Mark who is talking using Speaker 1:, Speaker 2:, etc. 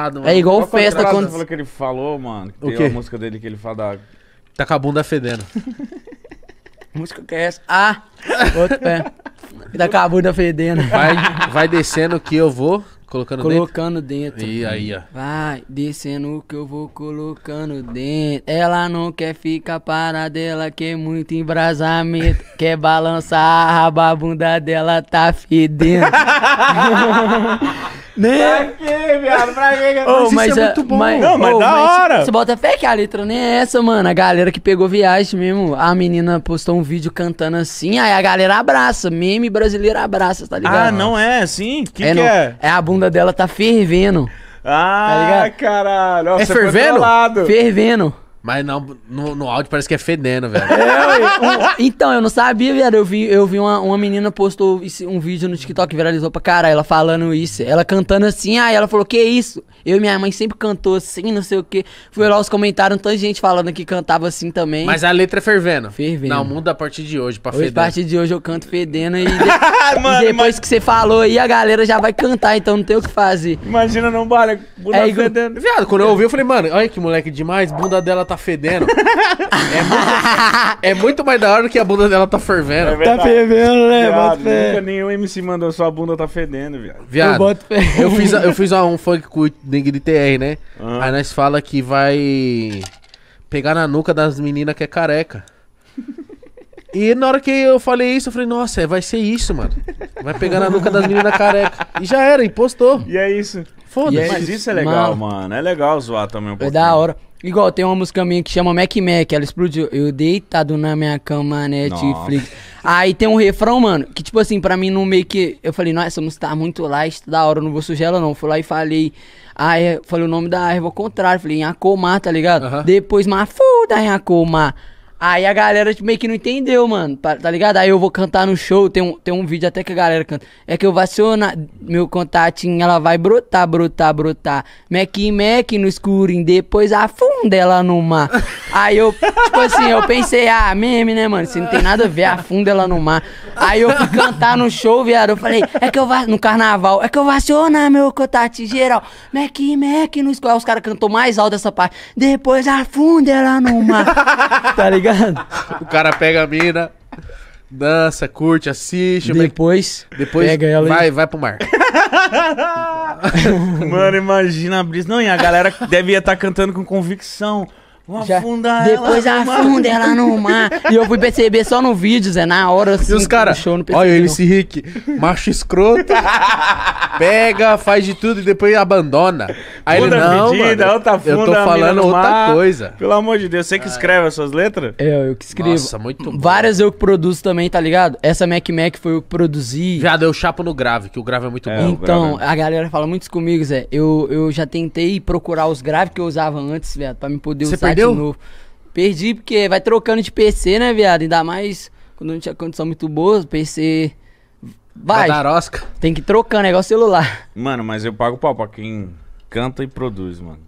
Speaker 1: Mano. É igual Qual festa quando. Você falou
Speaker 2: que ele falou, mano. Que o tem quê? uma música dele que ele fala da. Tá com a bunda fedendo.
Speaker 1: música que é essa? Ah! Outro pé. tá com a bunda fedendo. Vai,
Speaker 2: vai descendo que eu vou. Colocando, colocando dentro. dentro. E aí, ó.
Speaker 1: Vai descendo que eu vou colocando dentro. Ela não quer ficar parada, ela quer muito embrasamento. quer balançar a raba, a bunda dela tá fedendo. Né?
Speaker 2: Pra quê, viado? Pra quê? que oh, isso mas isso é, é, muito bom. Mas, não, mas oh, da mas hora. Você
Speaker 1: bota fé que a letra nem é essa, mano. A galera que pegou viagem mesmo, a menina postou um vídeo cantando assim, aí a galera abraça. Meme brasileiro abraça, tá ligado? Ah, não é assim? Que é, que é? É a bunda dela tá fervendo. Ah, tá caralho. Nossa, é fervendo? Fervendo.
Speaker 2: Mas não, no, no, áudio parece que é fedendo, velho.
Speaker 1: É, então, eu não sabia, velho. Eu vi, eu vi uma, uma menina postou um vídeo no TikTok, viralizou pra caralho, ela falando isso. Ela cantando assim, aí ela falou, que isso? Eu e minha mãe sempre cantou assim, não sei o quê. Fui lá os comentários, tanta gente falando que cantava assim também. Mas a
Speaker 2: letra é fervendo. Fervendo. Não, muda a partir de hoje pra hoje, fedendo. A partir de hoje eu canto fedendo e,
Speaker 1: de... Mano, e depois mas... que você falou aí, a galera já vai cantar, então não tem o que fazer. Imagina não, bala, bunda é,
Speaker 2: fedendo. Viado, quando eu ouvi, eu falei, mano, olha que moleque demais, bunda dela tá fedendo. é, muito, é muito mais da hora do que a bunda dela tá fervendo. É tá fervendo, né? Viado, bota fé. Nunca nenhum MC mandou sua bunda tá fedendo, viado. Viado, eu, fé. eu fiz, eu fiz um funk com o Negri TR, né? Uhum. Aí nós fala que vai pegar na nuca das meninas que é careca. E na hora que eu falei isso, eu falei, nossa, vai ser isso, mano. Vai
Speaker 1: pegar na nuca das meninas careca. E já era, impostou. E é isso. Foda-se. É mas isso é legal, mano.
Speaker 2: mano. É legal zoar também um pouco. É da
Speaker 1: hora. Igual, tem uma música minha que chama Mac Mac, ela explodiu. Eu deitado na minha cama, Netflix. Nossa. Aí tem um refrão, mano, que tipo assim, pra mim não meio que. Eu falei, nossa, essa música tá muito light, tá da hora, eu não vou sujar ela não. Fui lá e falei. Aí, ah, é. falei o nome da erva ao contrário, falei, Acomar, tá ligado? Uh -huh. Depois, Mafu em Acomar. Aí a galera tipo, meio que não entendeu, mano. Tá, tá ligado? Aí eu vou cantar no show, tem um, tem um vídeo até que a galera canta. É que eu vaciona meu contatinho, ela vai brotar, brotar, brotar. Mac, Mac no escurinho, depois afunda ela no mar. Aí eu, tipo assim, eu pensei, ah, meme, né, mano? se não tem nada a ver, afunda ela no mar. Aí eu fui cantar no show, viado. Eu falei, é que eu vou. No carnaval, é que eu vou acionar meu contato geral. Mac, Mac, no escola. Os caras cantou mais alto essa parte. Depois afunda ela no mar. tá ligado?
Speaker 2: O cara pega a mina. Dança, curte, assiste. Depois, Mac... depois pega ela vai, e... vai pro mar. Mano, imagina a brisa. Não, e a galera devia estar tá cantando com convicção afunda já, depois ela. Depois afunda ela no mar.
Speaker 1: E eu fui perceber só no vídeo, Zé, na hora assim. E os assim, caras. Olha,
Speaker 2: ele Rick, macho escroto. pega, faz de tudo e depois abandona. Aí ele não, medida, mano, outra funda, eu tô falando outra mar. coisa. Pelo amor de Deus, você que Ai. É. escreve essas letras?
Speaker 1: Eu, é, eu que escrevo. Nossa, muito bom. Várias eu que produzo também, tá ligado? Essa Mac Mac foi eu que produzi. Já deu chapo no grave, que o grave é muito é, bom. Então, é a galera fala muito comigo, Zé. Eu, eu já tentei procurar os graves que eu usava antes, velho, pra me poder você usar Perdeu? novo. Perdi porque vai trocando de PC, né, viado? Ainda mais quando não tinha condição muito boa, PC. Vai. Tem que trocar, negócio né, celular. Mano, mas eu pago pau pra quem canta
Speaker 2: e produz, mano.